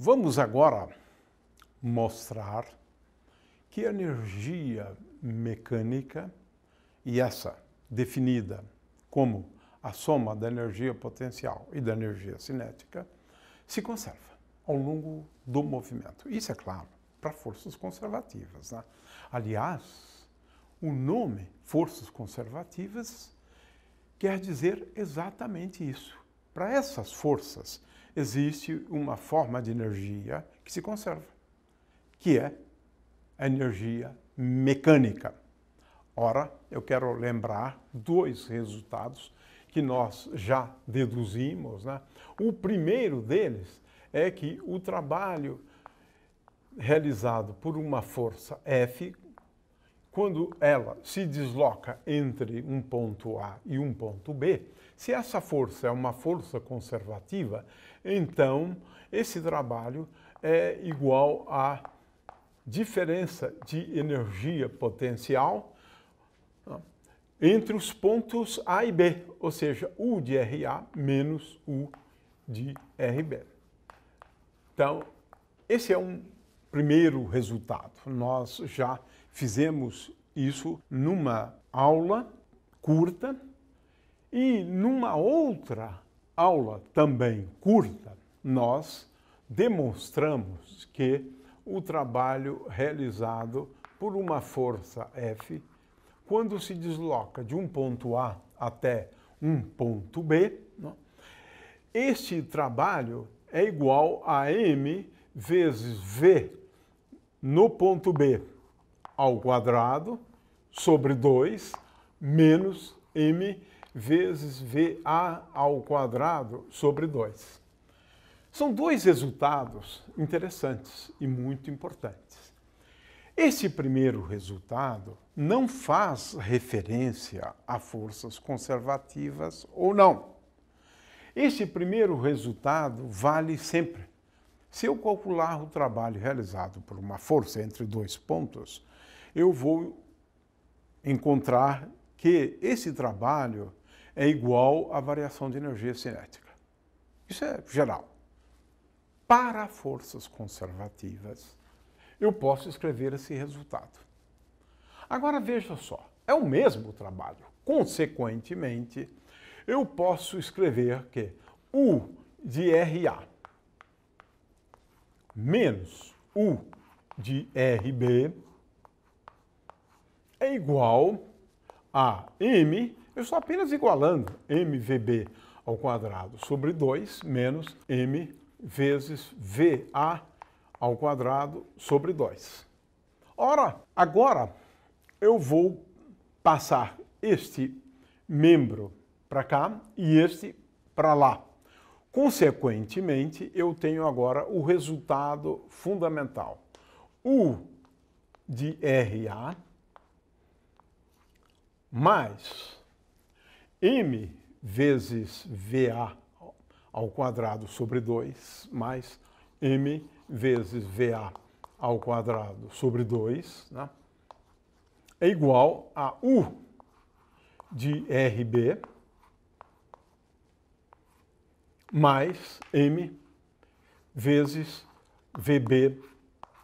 Vamos agora mostrar que a energia mecânica, e essa definida como a soma da energia potencial e da energia cinética, se conserva ao longo do movimento. Isso é claro para forças conservativas. Né? Aliás, o nome forças conservativas quer dizer exatamente isso. Para essas forças existe uma forma de energia que se conserva, que é a energia mecânica. Ora, eu quero lembrar dois resultados que nós já deduzimos. Né? O primeiro deles é que o trabalho realizado por uma força F, quando ela se desloca entre um ponto A e um ponto B, se essa força é uma força conservativa, então esse trabalho é igual à diferença de energia potencial ah, entre os pontos A e B, ou seja, U de RA menos U de RB. Então, esse é um primeiro resultado. Nós já Fizemos isso numa aula curta e numa outra aula também curta, nós demonstramos que o trabalho realizado por uma força F, quando se desloca de um ponto A até um ponto B, este trabalho é igual a m vezes v no ponto B, ao quadrado sobre 2 menos m vezes VA ao quadrado sobre 2. São dois resultados interessantes e muito importantes. Esse primeiro resultado não faz referência a forças conservativas ou não. Esse primeiro resultado vale sempre. Se eu calcular o trabalho realizado por uma força entre dois pontos, eu vou encontrar que esse trabalho é igual à variação de energia cinética. Isso é geral. Para forças conservativas, eu posso escrever esse resultado. Agora veja só, é o mesmo trabalho. Consequentemente, eu posso escrever que U de RA menos U de RB é igual a m, eu estou apenas igualando mvb ao quadrado sobre 2 menos m vezes va ao quadrado sobre 2. Ora, agora eu vou passar este membro para cá e este para lá. Consequentemente, eu tenho agora o resultado fundamental. U de RA mais m vezes VA ao quadrado sobre 2, mais m vezes VA ao quadrado sobre 2, né, é igual a U de RB mais m vezes VB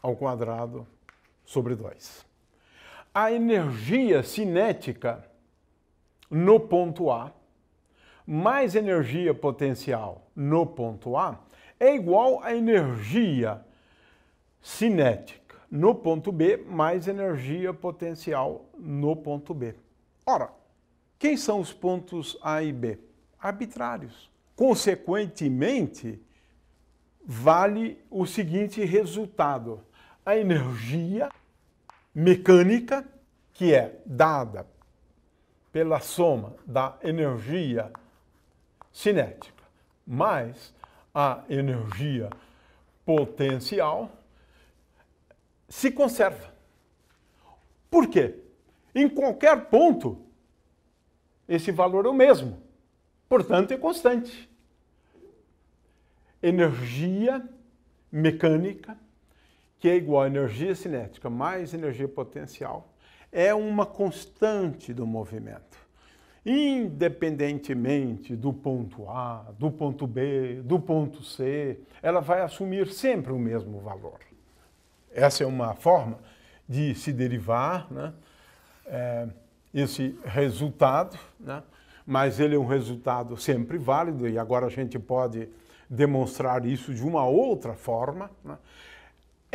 ao quadrado sobre 2 a energia cinética no ponto A mais energia potencial no ponto A é igual a energia cinética no ponto B mais energia potencial no ponto B. Ora, quem são os pontos A e B? Arbitrários. Consequentemente, vale o seguinte resultado: a energia mecânica, que é dada pela soma da energia cinética mais a energia potencial, se conserva. Por quê? Em qualquer ponto, esse valor é o mesmo. Portanto, é constante. Energia mecânica que é igual a energia cinética mais energia potencial, é uma constante do movimento. Independentemente do ponto A, do ponto B, do ponto C, ela vai assumir sempre o mesmo valor. Essa é uma forma de se derivar né, é, esse resultado, né, mas ele é um resultado sempre válido e agora a gente pode demonstrar isso de uma outra forma. Né,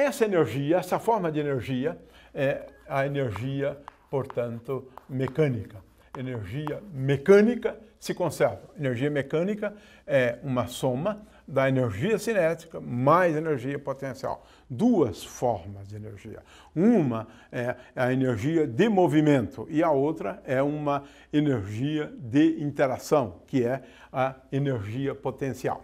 essa energia, essa forma de energia é a energia, portanto, mecânica. Energia mecânica se conserva. Energia mecânica é uma soma da energia cinética mais energia potencial. Duas formas de energia. Uma é a energia de movimento e a outra é uma energia de interação, que é a energia potencial.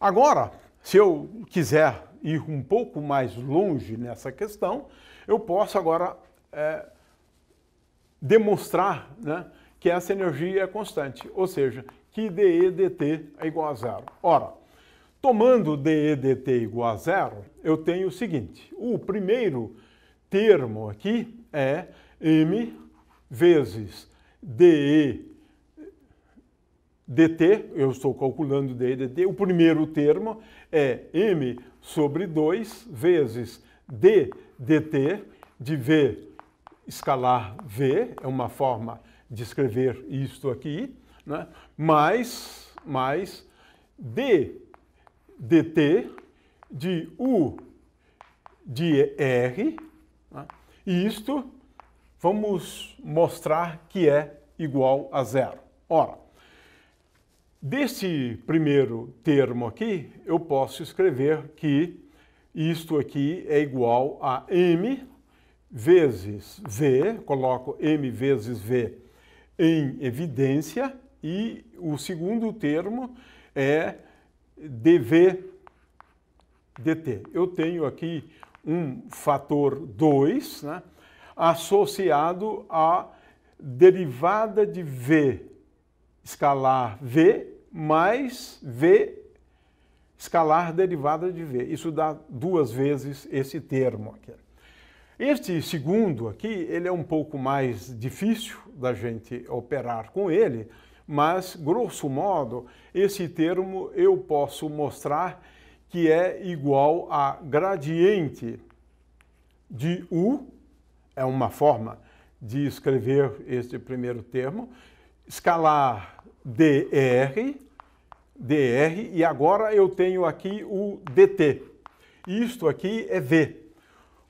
Agora, se eu quiser ir um pouco mais longe nessa questão, eu posso agora é, demonstrar né, que essa energia é constante, ou seja, que dE dt é igual a zero. Ora, tomando dE dt igual a zero, eu tenho o seguinte, o primeiro termo aqui é m vezes dE dt, eu estou calculando d dt, o primeiro termo é m sobre 2 vezes d dt de v escalar v, é uma forma de escrever isto aqui, né? mais, mais d dt de u de r, né? e isto vamos mostrar que é igual a zero. Ora, Desse primeiro termo aqui, eu posso escrever que isto aqui é igual a m vezes v, coloco m vezes v em evidência, e o segundo termo é dv dt. Eu tenho aqui um fator 2 né, associado à derivada de v escalar v mais V escalar derivada de V. Isso dá duas vezes esse termo aqui. Este segundo aqui, ele é um pouco mais difícil da gente operar com ele, mas, grosso modo, esse termo eu posso mostrar que é igual a gradiente de U, é uma forma de escrever este primeiro termo, escalar dr dr e agora eu tenho aqui o dt. Isto aqui é v.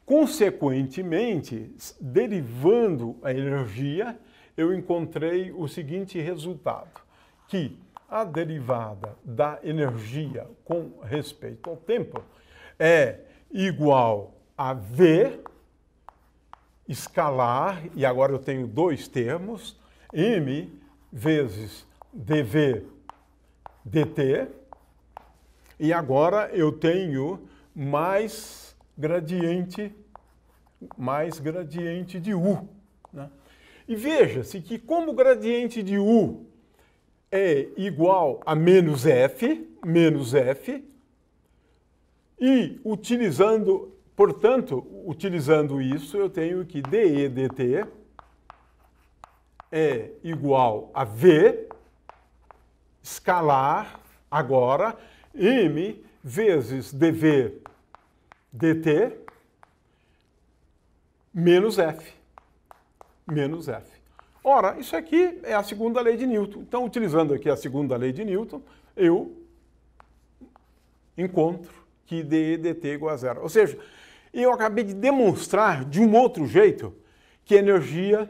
Consequentemente, derivando a energia, eu encontrei o seguinte resultado, que a derivada da energia com respeito ao tempo é igual a V escalar, e agora eu tenho dois termos, M vezes dV dt, e agora eu tenho mais gradiente, mais gradiente de u. Né? E veja-se que como o gradiente de u é igual a menos f, menos f, e utilizando, portanto, utilizando isso, eu tenho que dE dt é igual a V escalar agora m vezes dv dt menos f. Menos f. Ora, isso aqui é a segunda lei de Newton. Então, utilizando aqui a segunda lei de Newton, eu encontro que dE dt é igual a zero. Ou seja, eu acabei de demonstrar de um outro jeito que a energia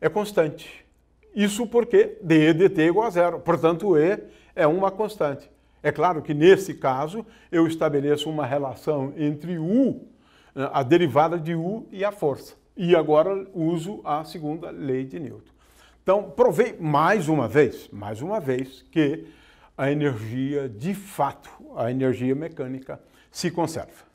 é constante. Isso porque dE dt é igual a zero. Portanto, E é uma constante. É claro que nesse caso eu estabeleço uma relação entre U, eh, a derivada de U e a força. E agora uso a segunda lei de Newton. Então, provei mais uma vez, mais uma vez, que a energia de fato, a energia mecânica, se conserva.